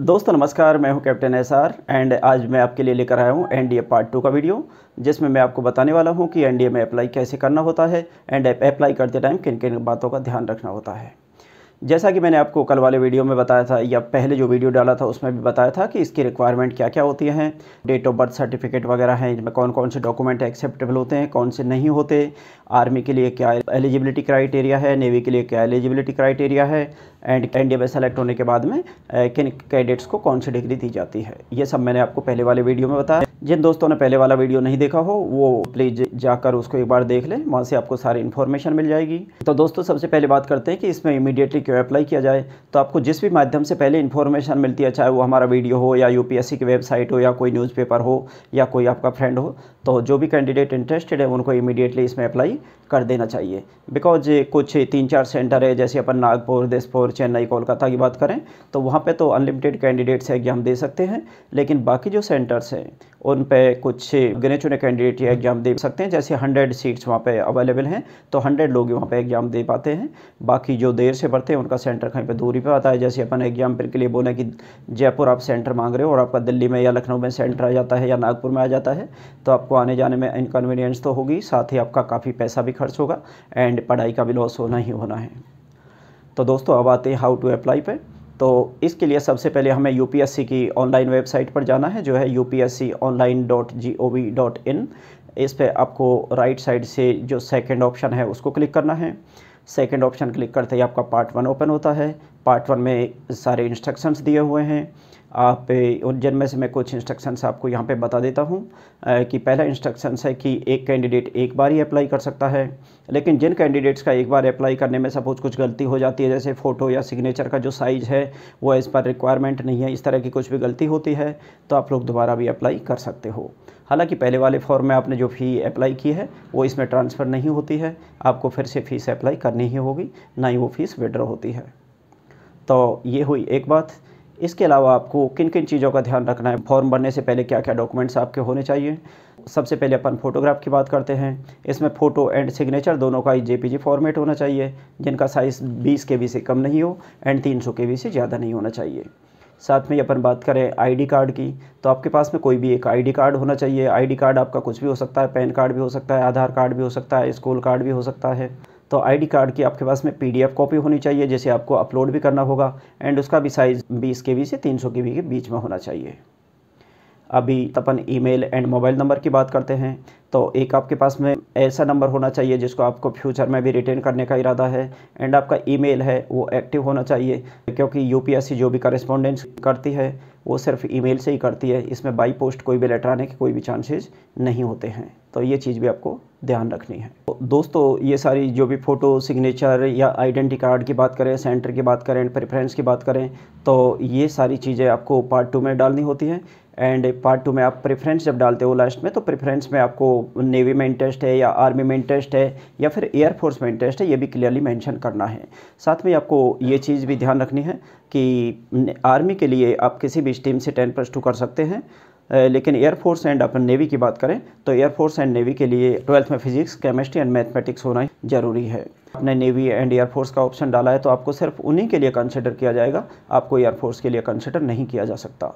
दोस्तों नमस्कार मैं हूं कैप्टन एसआर एंड आज मैं आपके लिए लेकर आया हूं एनडीए पार्ट टू का वीडियो जिसमें मैं आपको बताने वाला हूं कि एनडीए में अप्लाई कैसे करना होता है एंड अप्लाई करते टाइम किन किन बातों का ध्यान रखना होता है जैसा कि मैंने आपको कल वाले वीडियो में बताया था या पहले जो वीडियो डाला था उसमें भी बताया था कि इसकी रिक्वायरमेंट क्या क्या होती हैं डेट ऑफ बर्थ सर्टिफिकेट वगैरह हैं इनमें कौन कौन से डॉक्यूमेंट एक्सेप्टेबल होते हैं कौन से नहीं होते आर्मी के लिए क्या एलिजिबिलिटी क्राइटेरिया है नेवी के लिए क्या एलिजिबिलिटी क्राइटेरिया है एंड एन सेलेक्ट होने के बाद में किन कैंडिडेट्स को कौन सी डिग्री दी जाती है ये सब मैंने आपको पहले वाले वीडियो में बताया जिन दोस्तों ने पहले वाला वीडियो नहीं देखा हो वो प्लीज़ जाकर उसको एक बार देख लें वहाँ से आपको सारी इन्फॉर्मेशन मिल जाएगी तो दोस्तों सबसे पहले बात करते हैं कि इसमें इमीडिएटली क्यों अप्लाई किया जाए तो आपको जिस भी माध्यम से पहले इन्फॉर्मेशन मिलती है चाहे वो हमारा वीडियो हो या यू की वेबसाइट हो या कोई न्यूज़पेपर हो या कोई आपका फ्रेंड हो तो जो भी कैंडिडेट इंटरेस्टेड है उनको इमीडिएटली इसमें अप्लाई कर देना चाहिए बिकॉज कुछ तीन चार सेंटर है जैसे अपन नागपुर दिसपुर चेन्नई कोलकाता की बात करें तो वहाँ पे तो अनलिमिटेड कैंडिडेट्स एग्ज़ाम दे सकते हैं लेकिन बाकी जो सेंटर्स हैं उन पे कुछ गिने चुने कैंडिडेट ये एग्ज़ाम दे सकते हैं जैसे हंड्रेड सीट्स वहाँ पे अवेलेबल हैं तो हंड्रेड लोग वहाँ पे एग्ज़ाम दे पाते हैं बाकी जो देर से पढ़ते हैं उनका सेंटर कहीं पे दूरी पे आता है जैसे अपन एग्जाम के लिए बोले कि जयपुर आप सेंटर मांग रहे हो और आपका दिल्ली में या लखनऊ में सेंटर आ जाता है या नागपुर में आ जाता है तो आपको आने जाने में इनकन्वीनियंस तो होगी साथ ही आपका काफ़ी पैसा भी खर्च होगा एंड पढ़ाई का भी लॉस होना ही होना है तो दोस्तों अब आते हैं हाउ टू अप्लाई पे तो इसके लिए सबसे पहले हमें यूपीएससी की ऑनलाइन वेबसाइट पर जाना है जो है U P S C online dot G O V dot in इस पर आपको राइट साइड से जो सेकंड ऑप्शन है उसको क्लिक करना है सेकंड ऑप्शन क्लिक करते ही आपका पार्ट वन ओपन होता है पार्ट वन में सारे इंस्ट्रक्शंस दिए हुए हैं आप उन जिनमें से मैं कुछ इंस्ट्रक्शंस आपको यहाँ पे बता देता हूँ कि पहला इंस्ट्रक्शंस है कि एक कैंडिडेट एक बार ही अप्लाई कर सकता है लेकिन जिन कैंडिडेट्स का एक बार अप्लाई करने में सपोज कुछ गलती हो जाती है जैसे फ़ोटो या सिग्नेचर का जो साइज़ है वो इस पर रिक्वायरमेंट नहीं है इस तरह की कुछ भी गलती होती है तो आप लोग दोबारा भी अप्लाई कर सकते हो हालांकि पहले वाले फॉर्म में आपने जो फ़ी अप्लाई की है वो इसमें ट्रांसफ़र नहीं होती है आपको फिर से फ़ीस अप्लाई करनी ही होगी ना ही वो फ़ीस विड्रॉ होती है तो ये हुई एक बात इसके अलावा आपको किन किन चीज़ों का ध्यान रखना है फॉर्म भरने से पहले क्या क्या डॉक्यूमेंट्स आपके होने चाहिए सबसे पहले अपन फोटोग्राफ की बात करते हैं इसमें फ़ोटो एंड सिग्नेचर दोनों का ही जेपीजी फॉर्मेट होना चाहिए जिनका साइज़ बीस के से कम नहीं हो एंड तीन के से ज़्यादा नहीं होना चाहिए साथ में अपन बात करें आईडी कार्ड की तो आपके पास में कोई भी एक आईडी कार्ड होना चाहिए आईडी कार्ड आपका कुछ भी हो सकता है पैन कार्ड भी हो सकता है आधार कार्ड भी हो सकता है स्कूल कार्ड भी हो सकता है तो आईडी कार्ड की आपके पास में पीडीएफ कॉपी होनी चाहिए जैसे आपको अपलोड भी करना होगा एंड उसका भी साइज़ बीस के से तीन सौ के के बीच में होना चाहिए अभी अपन ईमेल एंड मोबाइल नंबर की बात करते हैं तो एक आपके पास में ऐसा नंबर होना चाहिए जिसको आपको फ्यूचर में भी रिटेन करने का इरादा है एंड आपका ईमेल है वो एक्टिव होना चाहिए क्योंकि यूपीएससी जो भी करस्पॉन्डेंस करती है वो सिर्फ ईमेल से ही करती है इसमें बाई पोस्ट कोई भी लेटर आने के कोई भी चांसेज़ नहीं होते हैं तो ये चीज़ भी आपको ध्यान रखनी है तो दोस्तों ये सारी जो भी फ़ोटो सिग्नेचर या आइडेंटी कार्ड की बात करें सेंटर की बात करें प्रेफरेंस की बात करें तो ये सारी चीज़ें आपको पार्ट टू में डालनी होती है एंड पार्ट टू में आप प्रेफरेंस जब डालते हो लास्ट में तो प्रेफरेंस में आपको नेवी में इंटरेस्ट है या आर्मी में इंटरेस्ट है या फिर एयरफोर्स में इंटरेस्ट है ये भी क्लियरली मेंशन करना है साथ में आपको ये चीज़ भी ध्यान रखनी है कि आर्मी के लिए आप किसी भी स्टीम से टेन प्लस टू कर सकते हैं लेकिन एयरफोर्स एंड अपन नेवी की बात करें तो एयरफोर्स एंड एंड नेवी के लिए ट्वेल्थ में फिजिक्स केमिस्ट्री एंड मैथमेटिक्स होना जरूरी है आपने नेवी एंड एयरफोर्स का ऑप्शन डाला है तो आपको सिर्फ उन्हीं के लिए कंसिडर किया जाएगा आपको एयरफोर्स के लिए कंसिडर नहीं किया जा सकता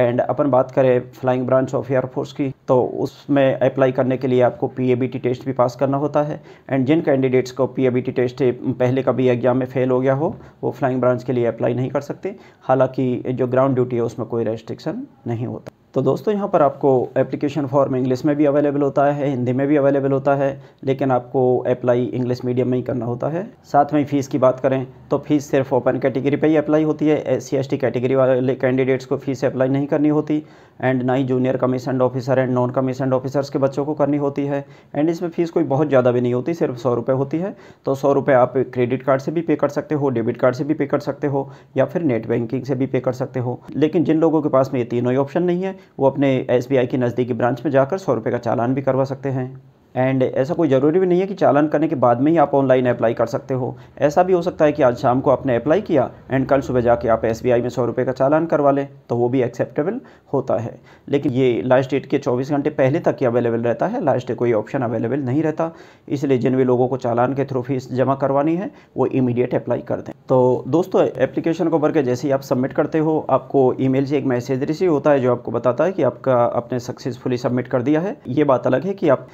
एंड अपन बात करें फ्लाइंग ब्रांच ऑफ एयरफोर्स की तो उसमें अप्लाई करने के लिए आपको पीएबीटी टेस्ट भी पास करना होता है एंड जिन कैंडिडेट्स को पीएबीटी टेस्ट पहले कभी एग्जाम में फेल हो गया हो वो फ्लाइंग ब्रांच के लिए अप्लाई नहीं कर सकते हालांकि जो ग्राउंड ड्यूटी है उसमें कोई रेस्ट्रिक्शन नहीं होता तो दोस्तों यहाँ पर आपको एप्लीकेशन फॉर्म इंग्लिश में भी अवेलेबल होता है हिंदी में भी अवेलेबल होता है लेकिन आपको अप्लाई इंग्लिश मीडियम में ही करना होता है साथ में फ़ीस की बात करें तो फ़ीस सिर्फ ओपन कैटेगरी पे ही अप्लाई होती है S C S T category वाले कैंडिडेट्स को फ़ीस अप्लाई नहीं करनी होती एंड ना ही junior commissioned officer and non commissioned officers के बच्चों को करनी होती है एंड इसमें फ़ीस कोई बहुत ज़्यादा भी नहीं होती सिर्फ सौ रुपये होती है तो सौ रुपये आप क्रेडिट कार्ड से भी पे कर सकते हो डेबिट कार्ड से भी पे कर सकते हो या फिर नेट बैंकिंग से भी पे कर सकते हो लेकिन जिन लोगों के पास में ये तीनों ही ऑप्शन नहीं है वो अपने एस की नज़दीकी ब्रांच में जाकर सौ रुपये का चालान भी करवा सकते हैं एंड ऐसा कोई ज़रूरी भी नहीं है कि चालान करने के बाद में ही आप ऑनलाइन अप्लाई कर सकते हो ऐसा भी हो सकता है कि आज शाम को आपने अप्लाई किया एंड कल सुबह जाके आप एस में सौ रुपये का चालान करवा लें तो वो भी एक्सेप्टेबल होता है लेकिन ये लास्ट डेट के चौबीस घंटे पहले तक ही अवेलेबल रहता है लास्ट डे कोई ऑप्शन अवेलेबल नहीं रहता इसलिए जिन भी लोगों को चालान के थ्रू फीस जमा करवानी है वो इमीडिएट अप्लाई कर दें तो दोस्तों एप्लीकेशन को भर के जैसे ही आप सबमिट करते हो आपको ई से एक मैसेज रिसीव होता है जो आपको बताता है कि आपका आपने सक्सेसफुली सबमिट कर दिया है ये बात अलग है कि आप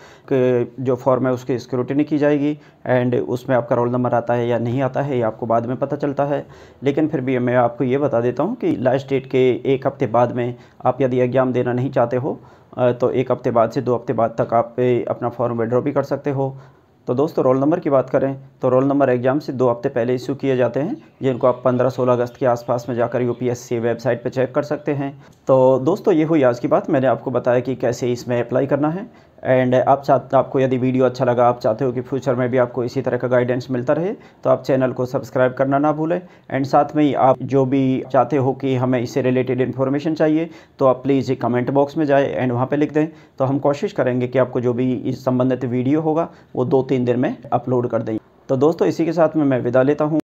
जो फॉर्म है उसकी स्क्रूटनी की जाएगी एंड उसमें आपका रोल नंबर आता है या नहीं आता है ये आपको बाद में पता चलता है लेकिन फिर भी मैं आपको ये बता देता हूँ कि लास्ट डेट के एक हफ़्ते बाद में आप यदि एग्ज़ाम देना नहीं चाहते हो तो एक हफ़्ते बाद से दो हफ़्ते बाद तक आप अपना फॉर्म विड्रॉ भी कर सकते हो तो दोस्तों रोल नंबर की बात करें तो रोल नंबर एग्ज़ाम से दो हफ्ते पहले इशू किए जाते हैं जिनको आप 15-16 अगस्त के आसपास में जाकर यू वेबसाइट पर चेक कर सकते हैं तो दोस्तों ये हुई आज की बात मैंने आपको बताया कि कैसे इसमें अप्लाई करना है एंड आप चाहते आपको यदि वीडियो अच्छा लगा आप चाहते हो कि फ्यूचर में भी आपको इसी तरह का गाइडेंस मिलता रहे तो आप चैनल को सब्सक्राइब करना ना भूलें एंड साथ में ही आप जो भी चाहते हो कि हमें इससे रिलेटेड इन्फॉर्मेशन चाहिए तो आप प्लीज़ कमेंट बॉक्स में जाए एंड वहाँ पर लिख दें तो हम कोशिश करेंगे कि आपको जो भी इस संबंधित वीडियो होगा वो दो तीन दिन में अपलोड कर दें तो दोस्तों इसी के साथ में मैं विदा लेता हूँ